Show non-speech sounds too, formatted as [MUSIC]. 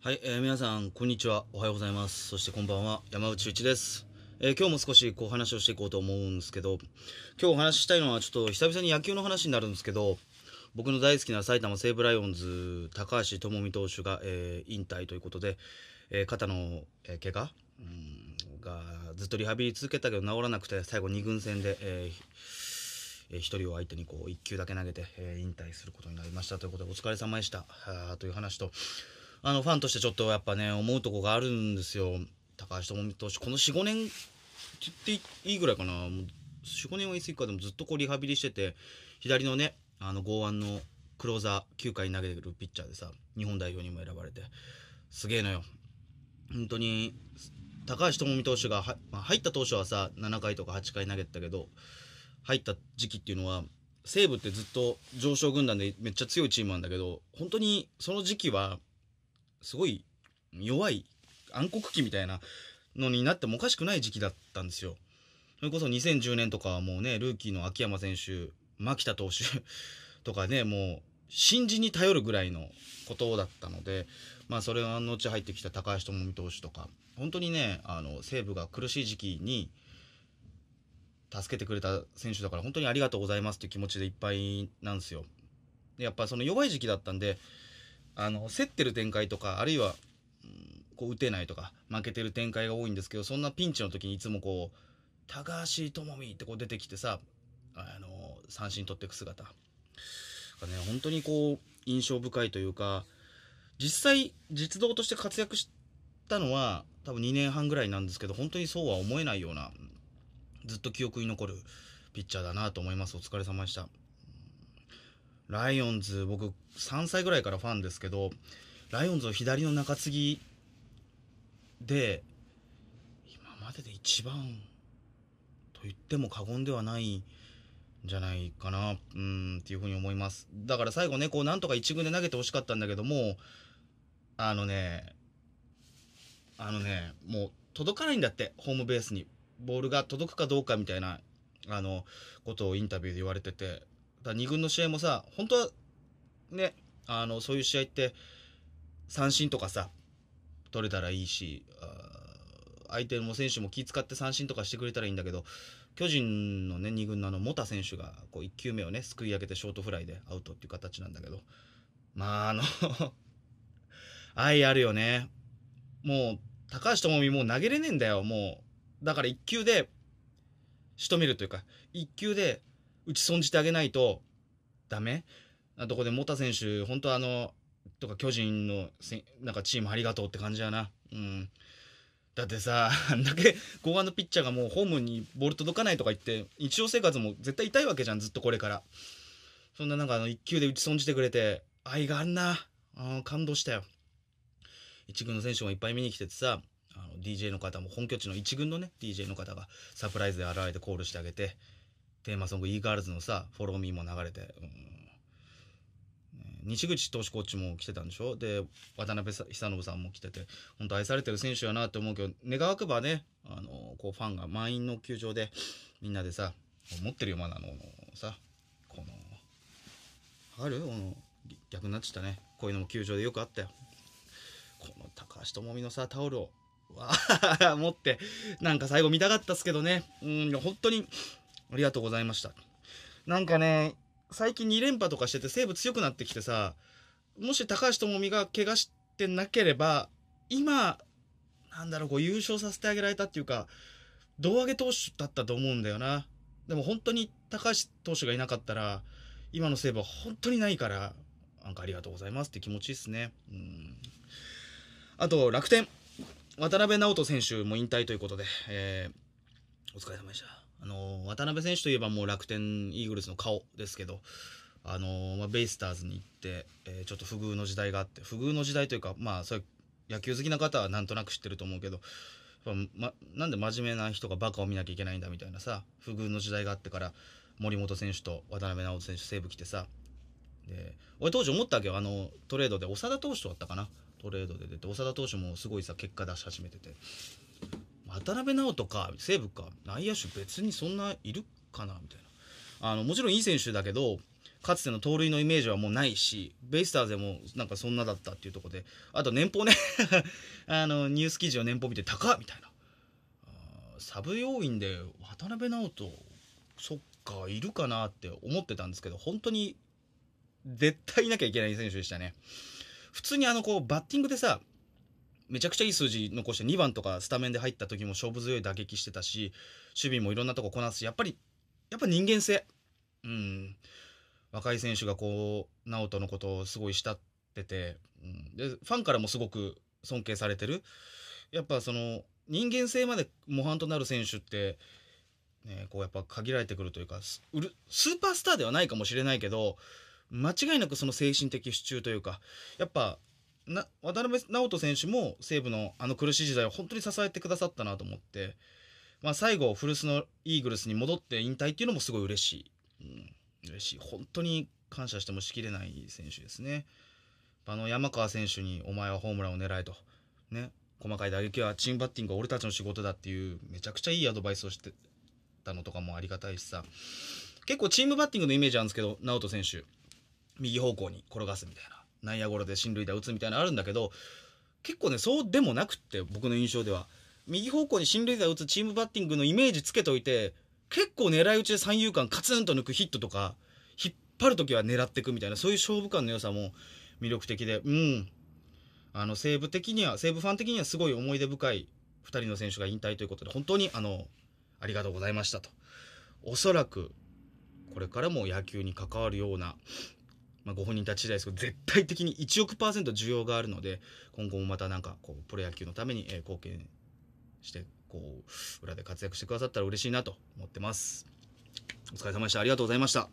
はい、えー、皆さん、こんにちは。おはようございます。そしてこんばんは。山内内です。えー、今日も少しこう話をしていこうと思うんですけど、今日お話ししたいのはちょっと久々に野球の話になるんですけど、僕の大好きな埼玉西武ライオンズ、高橋智美投手が、えー、引退ということで、えー、肩の、えー、怪我、がずっとリハビリ続けたけど治らなくて、最後2軍戦で、ええー、1人を相手にこう1球だけ投げて、え引退することになりましたということでお疲れ様でしたという話とあのファンとしてちょっとやっぱね思うとこがあるんですよ高橋智美投手この45年って言っていいぐらいかな45年は言い過ぎかでもずっとこうリハビリしてて左のねあの剛腕のクローザー9回投げてるピッチャーでさ日本代表にも選ばれてすげえのよ本当に高橋智美投手が、まあ、入った当初はさ7回とか8回投げてたけど入った時期っていうのは西武ってずっと上昇軍団でめっちゃ強いチームなんだけど本当にその時期はすごい弱い暗黒期みたいなのになってもおかしくない時期だったんですよ。それこそ2010年とかはもうね、ルーキーの秋山選手、牧田投手とかね、もう新人に頼るぐらいのことだったので、まあ、それが後入ってきた高橋智美投手とか、本当にね、あの西武が苦しい時期に助けてくれた選手だから、本当にありがとうございますっていう気持ちでいっぱいなんですよ。でやっぱその弱い時期だったんで、あの競ってる展開とかあるいは、うん、こう打てないとか負けてる展開が多いんですけどそんなピンチの時にいつもこう「高橋智美」ってこう出てきてさあの三振取っていく姿がね本当にこう印象深いというか実際実動として活躍したのは多分2年半ぐらいなんですけど本当にそうは思えないようなずっと記憶に残るピッチャーだなと思いますお疲れ様でした。ライオンズ、僕、3歳ぐらいからファンですけど、ライオンズを左の中継ぎで、今までで一番と言っても過言ではないんじゃないかな、うん、っていうふうに思います。だから最後ね、こう、なんとか1軍で投げてほしかったんだけども、あのね、あのね、もう届かないんだって、ホームベースに。ボールが届くかどうかみたいな、あの、ことをインタビューで言われてて、だ2軍の試合もさ、本当はね、あの、そういう試合って三振とかさ、取れたらいいし、相手も選手も気遣って三振とかしてくれたらいいんだけど、巨人のね、2軍のあの、モタ選手が、こう、1球目をね、すくい上げてショートフライでアウトっていう形なんだけど、まあ、あの [LAUGHS] 愛あるよね。もう、高橋智美もう投げれねえんだよ、もう。だから1球で、仕留めるというか、1球で打ち損じてあげないとダメなとこで、モタ選手、本当あの、とか巨人のせ、なんかチームありがとうって感じやな。うん。だってさ、[LAUGHS] あんだけ後半のピッチャーがもうホームにボール届かないとか言って、日常生活も絶対痛いわけじゃん、ずっとこれから。そんななんかあの、1球で打ち損じてくれて、愛があんな。あ感動したよ。1軍の選手もいっぱい見に来ててさ、あの DJ の方も本拠地の1軍のね、DJ の方がサプライズで現れてコールしてあげて、テーマソング e-girls のさ、フォローミーも流れて、うん西口投手コーチも来てたんでしょで、渡辺久信さんも来てて、本当愛されてる選手やなって思うけど、願わくばね、あの、こうファンが満員の球場で、みんなでさ、持ってるよ、まだあの、さ、この、あるこの、逆になっちゃったね。こういうのも球場でよくあったよ。この高橋智美のさ、タオルを、わあ、持って、なんか最後見たかったっすけどね。うん、本当に、ありがとうございました。なんかね、最近2連覇とかしてて西武強くなってきてさ、もし高橋智美が怪我してなければ、今、なんだろう、こう優勝させてあげられたっていうか、胴上げ投手だったと思うんだよな。でも本当に高橋投手がいなかったら、今の西武は本当にないから、なんかありがとうございますって気持ちいいっすね。うん。あと、楽天。渡辺直人選手も引退ということで、えー、お疲れ様でした。あの渡辺選手といえばもう楽天イーグルスの顔ですけど、あのまあ、ベイスターズに行って、えー、ちょっと不遇の時代があって不遇の時代というか、まあ、それ野球好きな方はなんとなく知ってると思うけどやっぱ、ま、なんで真面目な人がバカを見なきゃいけないんだみたいなさ不遇の時代があってから森本選手と渡辺直人選手西武来てさで俺当時思ったわけよあのトレードで長田投手とあったかなトレードで出て長田投手もすごいさ結果出し始めてて渡辺直人か西武か内野手別にそんないるかなみたいなあのもちろんいい選手だけどかつての盗塁のイメージはもうないしベイスターズでもなんかそんなだったっていうとこであと年俸ね [LAUGHS] あのニュース記事を年俸見て高っみたいなサブ要員で渡辺直人そっかいるかなって思ってたんですけど本当に絶対いなきゃいけない選手でしたね普通にあのこうバッティングでさめちゃくちゃいい数字残して2番とかスタメンで入った時も勝負強い打撃してたし守備もいろんなとここなすしやっぱりやっぱ人間性うん若い選手がこう直人のことをすごい慕ってて、うん、でファンからもすごく尊敬されてるやっぱその人間性まで模範となる選手って、ね、こうやっぱ限られてくるというかスーパースターではないかもしれないけど間違いなくその精神的支柱というかやっぱな渡辺直人選手も西武のあの苦しい時代を本当に支えてくださったなと思って、まあ、最後古巣のイーグルスに戻って引退っていうのもすごい嬉しい、うん、嬉しい本当に感謝してもしきれない選手ですねあの山川選手に「お前はホームランを狙えと」ね細かい打撃はチームバッティングは俺たちの仕事だっていうめちゃくちゃいいアドバイスをしてたのとかもありがたいしさ結構チームバッティングのイメージあるんですけど直人選手右方向に転がすみたいな内野ゴロで進塁打打つみたいなのあるんだけど結構ねそうでもなくって僕の印象では右方向に進塁打打つチームバッティングのイメージつけといて結構狙い撃ちで三遊間カツンと抜くヒットとか引っ張る時は狙っていくみたいなそういう勝負感の良さも魅力的でうんあの西武的には西武ファン的にはすごい思い出深い2人の選手が引退ということで本当にあのありがとうございましたとおそらくこれからも野球に関わるようなまあ、ご本人たち次第ですけど絶対的に1億パーセント需要があるので今後もまたなんかこうプロ野球のために、えー、貢献してこう裏で活躍してくださったら嬉しいなと思ってますお疲れ様でしたありがとうございました